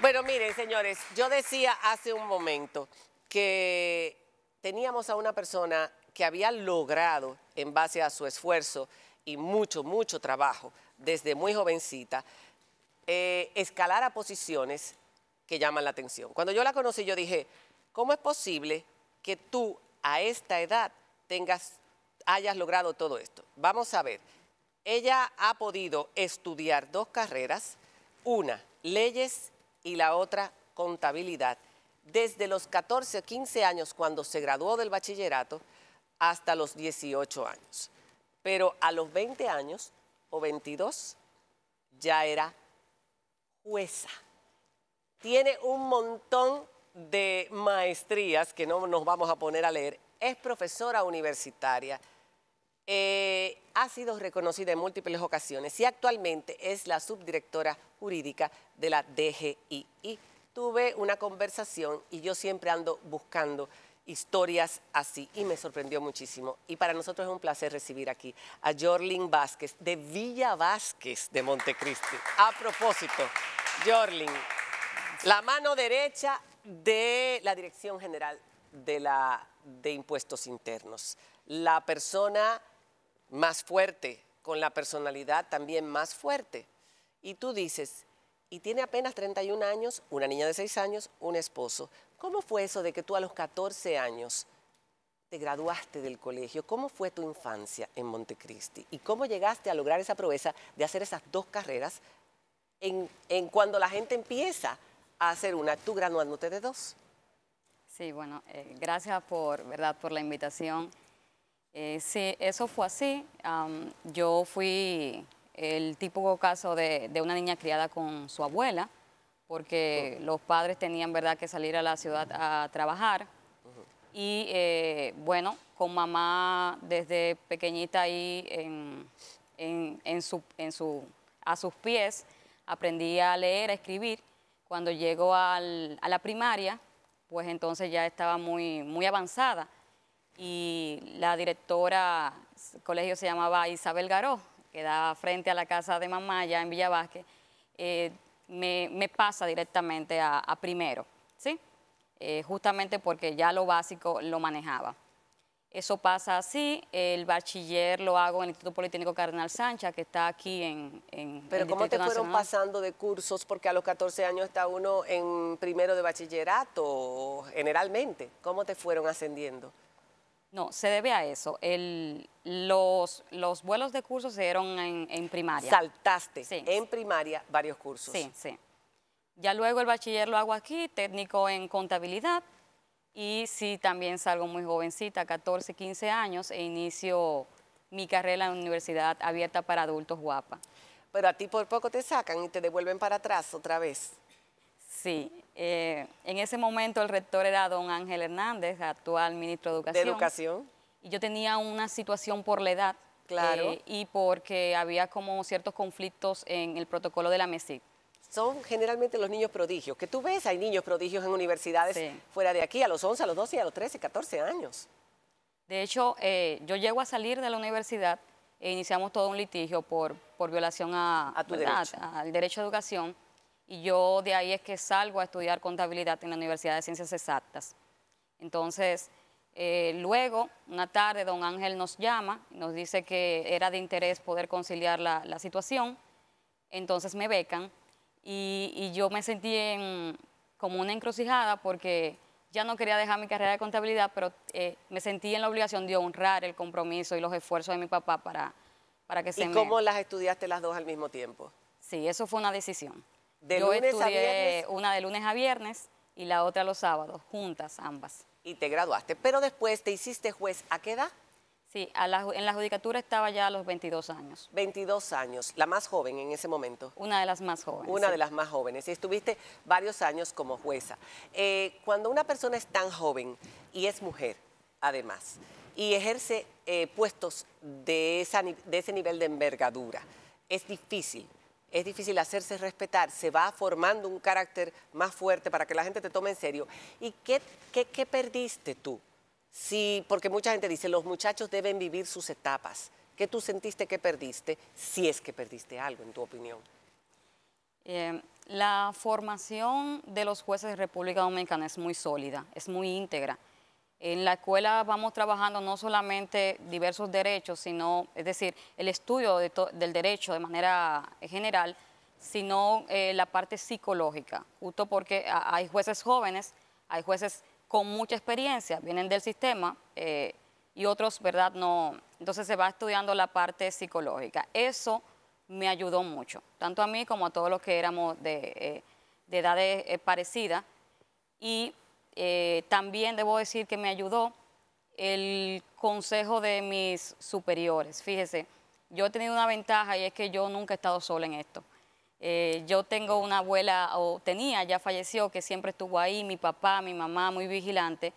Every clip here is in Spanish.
Bueno, miren, señores, yo decía hace un momento que teníamos a una persona que había logrado, en base a su esfuerzo y mucho, mucho trabajo, desde muy jovencita, eh, escalar a posiciones que llaman la atención. Cuando yo la conocí, yo dije, ¿cómo es posible que tú a esta edad tengas, hayas logrado todo esto? Vamos a ver, ella ha podido estudiar dos carreras, una, leyes y la otra contabilidad. Desde los 14 o 15 años cuando se graduó del bachillerato hasta los 18 años. Pero a los 20 años o 22 ya era jueza. Tiene un montón de maestrías que no nos vamos a poner a leer. Es profesora universitaria eh, ha sido reconocida en múltiples ocasiones y actualmente es la subdirectora jurídica de la DGI. tuve una conversación y yo siempre ando buscando historias así y me sorprendió muchísimo. Y para nosotros es un placer recibir aquí a Jorlin Vázquez de Villa Vázquez de Montecristi. A propósito, Jorlin, la mano derecha de la Dirección General de, la, de Impuestos Internos, la persona más fuerte, con la personalidad también más fuerte. Y tú dices, y tiene apenas 31 años, una niña de 6 años, un esposo. ¿Cómo fue eso de que tú a los 14 años te graduaste del colegio? ¿Cómo fue tu infancia en Montecristi? ¿Y cómo llegaste a lograr esa proeza de hacer esas dos carreras en, cuando la gente empieza a hacer una, tú graduándote de dos? Sí, bueno, eh, gracias por, ¿verdad? por la invitación. Eh, sí, eso fue así. yo fui el típico caso de, una niña criada con su abuela, porque los padres tenían verdad que salir a la ciudad a trabajar. Y eh, bueno, con mamá desde pequeñita ahí en, su, a sus pies, aprendí a leer, a escribir. Cuando llego a la primaria, pues entonces ya estaba muy, muy avanzada y la directora, el colegio se llamaba Isabel Garó, que da frente a la casa de mamá en Villavasque, eh, me, pasa directamente a, primero, ¿sí? Eh, justamente porque ya lo básico lo manejaba. Eso pasa así, el bachiller lo hago en el Instituto Politécnico Cardenal Sánchez, que está aquí en... en Pero ¿cómo te fueron pasando de cursos? Porque a los 14 años está uno en primero de bachillerato, generalmente. ¿Cómo te fueron ascendiendo? No, se debe a eso. los, vuelos de cursos se dieron en, primaria. Saltaste en primaria varios cursos. Sí, sí. Ya luego el bachiller lo hago aquí, técnico en contabilidad. Y sí, también salgo muy jovencita, 14, 15 años, e inicio mi carrera en la Universidad Abierta para Adultos Guapa. Pero a ti por poco te sacan y te devuelven para atrás otra vez. Sí, eh, en ese momento el rector era don Ángel Hernández, actual ministro de Educación. De Educación. Y yo tenía una situación por la edad. Claro. Eh, y porque había como ciertos conflictos en el protocolo de la MESIC son generalmente los niños prodigios. Que tú ves, hay niños prodigios en universidades fuera de aquí, a los 11, a los 12 a los 13, 14 años. De hecho, eh, yo llego a salir de la universidad e iniciamos todo un litigio por, violación a, al derecho a educación y yo de ahí es que salgo a estudiar contabilidad en la Universidad de Ciencias Exactas. Entonces, eh, luego, una tarde, don Ángel nos llama, nos dice que era de interés poder conciliar la, situación, entonces me becan y, yo me sentí como una encrucijada porque ya no quería dejar mi carrera de contabilidad, pero eh, me sentí en la obligación de honrar el compromiso y los esfuerzos de mi papá para, para que se me... ¿Y cómo las estudiaste las dos al mismo tiempo? Sí, eso fue una decisión. De Yo estudié a viernes. una de lunes a viernes y la otra los sábados, juntas ambas. Y te graduaste, pero después te hiciste juez, ¿a qué edad? Sí, en la judicatura estaba ya a los 22 años. 22 años, la más joven en ese momento. Una de las más jóvenes. Una de las más jóvenes. Y estuviste varios años como jueza. Eh, cuando una persona es tan joven y es mujer, además, y ejerce eh, puestos de ese nivel de envergadura, es difícil es difícil hacerse respetar, se va formando un carácter más fuerte para que la gente te tome en serio. ¿Y qué, perdiste tú? Si, porque mucha gente dice, los muchachos deben vivir sus etapas. ¿Qué tú sentiste que perdiste, si es que perdiste algo, en tu opinión? Eh, la formación de los jueces de República Dominicana es muy sólida, es muy íntegra. En la escuela vamos trabajando no solamente diversos derechos, sino, es decir, el estudio del derecho de manera general, sino eh, la parte psicológica, justo porque hay jueces jóvenes, hay jueces con mucha experiencia, vienen del sistema eh, y otros, ¿verdad? No. Entonces se va estudiando la parte psicológica. Eso me ayudó mucho, tanto a mí como a todos los que éramos de, eh, de edades parecidas. Y eh, también debo decir que me ayudó el consejo de mis superiores. Fíjese, yo he tenido una ventaja y es que yo nunca he estado sola en esto. Eh, yo tengo una abuela, o tenía, ya falleció, que siempre estuvo ahí, mi papá, mi mamá, muy vigilante.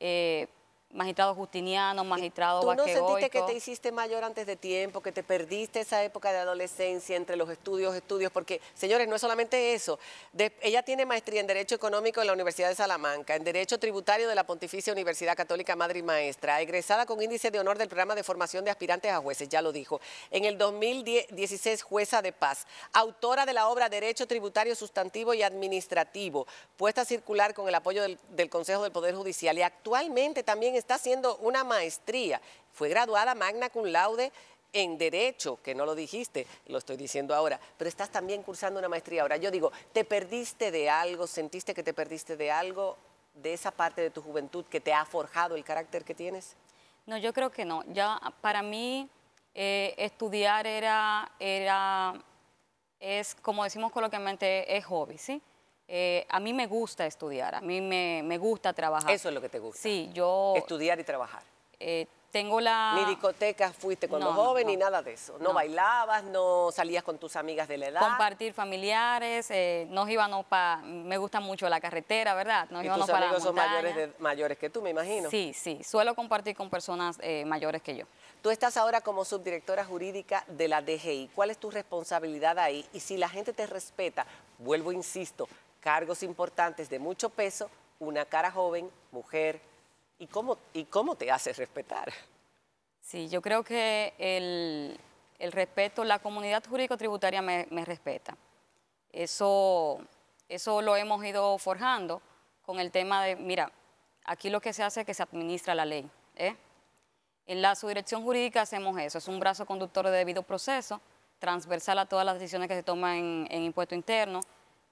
Eh, magistrado Justiniano, magistrado ¿Tú no sentiste que te hiciste mayor antes de tiempo, que te perdiste esa época de adolescencia entre los estudios, estudios? Porque, señores, no es solamente eso. ella tiene maestría en Derecho Económico en la Universidad de Salamanca, en Derecho Tributario de la Pontificia Universidad Católica Madre y Maestra, egresada con índice de honor del programa de formación de aspirantes a jueces, ya lo dijo. En el 2016, jueza de paz, autora de la obra Derecho Tributario Sustantivo y Administrativo, puesta a circular con el apoyo del, Consejo del Poder Judicial y actualmente también es está haciendo una maestría. Fue graduada magna cum laude en Derecho, que no lo dijiste, lo estoy diciendo ahora, pero estás también cursando una maestría ahora. Yo digo, ¿te perdiste de algo? ¿Sentiste que te perdiste de algo de esa parte de tu juventud que te ha forjado el carácter que tienes? No, yo creo que no. Ya para mí eh, estudiar era, era, es como decimos coloquialmente, es hobby, ¿sí? Eh, a mí me gusta estudiar, a mí me, gusta trabajar. Eso es lo que te gusta. Sí, yo... Estudiar y trabajar. Eh, tengo la... Ni discoteca fuiste cuando joven y nada de eso. No, bailabas, no salías con tus amigas de la edad. Compartir familiares, eh, nos íbamos para... Me gusta mucho la carretera, ¿verdad? Nos ¿Y íbamos tus amigos son mayores, mayores que tú, me imagino. Sí, sí. Suelo compartir con personas mayores que yo. Tú estás ahora como subdirectora jurídica de la DGI. ¿Cuál es tu responsabilidad ahí? Y si la gente te respeta, vuelvo, insisto, cargos importantes de mucho peso, una cara joven, mujer, ¿y cómo, y cómo te haces respetar? Sí, yo creo que el, respeto, la comunidad jurídico-tributaria me, respeta. Eso, eso lo hemos ido forjando con el tema de, mira, aquí lo que se hace es que se administra la ley. ¿eh? En la subdirección jurídica hacemos eso, es un brazo conductor de debido proceso, transversal a todas las decisiones que se toman en, en impuesto interno,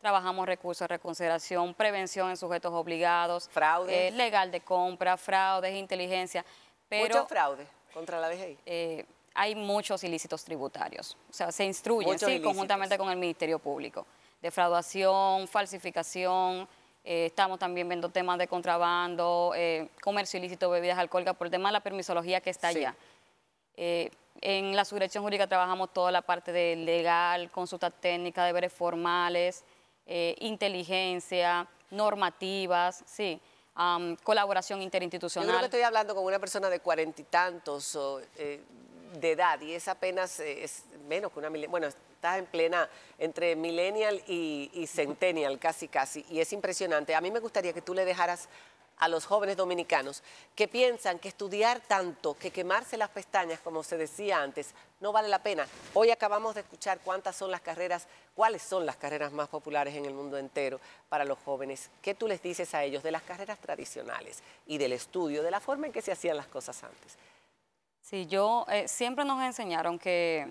Trabajamos recursos de reconsideración, prevención en sujetos obligados, fraude, eh, legal de compra, fraudes, inteligencia. Pero, ¿Mucho fraude contra la DGI? Eh, hay muchos ilícitos tributarios. O sea, se instruyen conjuntamente con el Ministerio Público. Defraudación, falsificación. Eh, estamos también viendo temas de contrabando, comercio ilícito de bebidas alcohólicas, por el tema de la permisología que está allá. En la subdirección jurídica trabajamos toda la parte de legal, consulta técnica, deberes formales, eh, inteligencia, normativas, sí. colaboración interinstitucional. Yo creo estoy hablando con una persona de cuarenta y tantos eh, de edad y es apenas, eh, es menos que una bueno, está en plena entre millennial y, y centennial casi casi y es impresionante. A mí me gustaría que tú le dejaras a los jóvenes dominicanos que piensan que estudiar tanto, que quemarse las pestañas, como se decía antes, no vale la pena. Hoy acabamos de escuchar cuántas son las carreras, cuáles son las carreras más populares en el mundo entero para los jóvenes. ¿Qué tú les dices a ellos de las carreras tradicionales y del estudio, de la forma en que se hacían las cosas antes? Sí, yo eh, siempre nos enseñaron que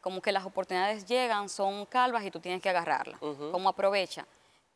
como que las oportunidades llegan, son calvas y tú tienes que agarrarlas, como aprovecha.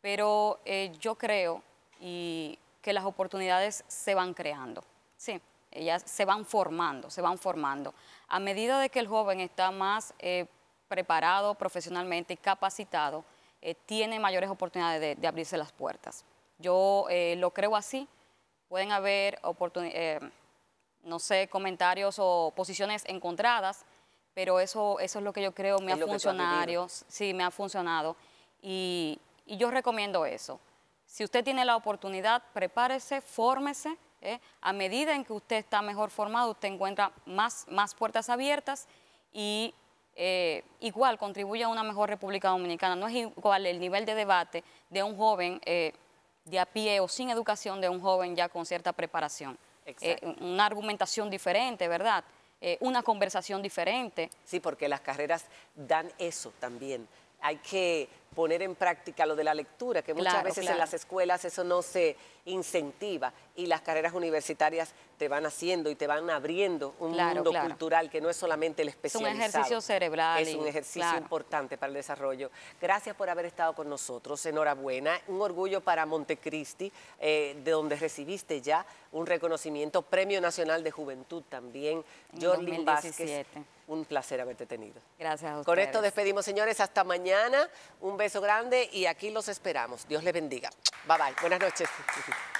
Pero eh, yo creo, y que las oportunidades se van creando, sí, ellas se van formando, se van formando. A medida de que el joven está más eh, preparado profesionalmente y capacitado, eh, tiene mayores oportunidades de, abrirse las puertas. Yo eh, lo creo así, pueden haber no sé, comentarios o posiciones encontradas, pero eso, eso es lo que yo creo me ha funcionado, sí, me ha funcionado y yo recomiendo eso. Si usted tiene la oportunidad, prepárese, fórmese. ¿eh? A medida en que usted está mejor formado, usted encuentra más, puertas abiertas y eh, igual contribuye a una mejor República Dominicana. No es igual el nivel de debate de un joven eh, de a pie o sin educación de un joven ya con cierta preparación. una argumentación diferente, ¿verdad? una conversación diferente. Sí, porque las carreras dan eso también. Hay que poner en práctica lo de la lectura, que muchas veces en las escuelas eso no se incentiva y las carreras universitarias te van haciendo y te van abriendo un mundo cultural que no es solamente el especializado. Es un ejercicio cerebral. Es un ejercicio importante para el desarrollo. Gracias por haber estado con nosotros, enhorabuena, un orgullo para Montecristi, eh, de donde recibiste ya un reconocimiento, Premio Nacional de Juventud también, Jordi Vázquez. Un placer haberte tenido. Gracias a ustedes. Con esto despedimos, señores. Hasta mañana. Un beso grande y aquí los esperamos. Dios les bendiga. Bye bye. Buenas noches.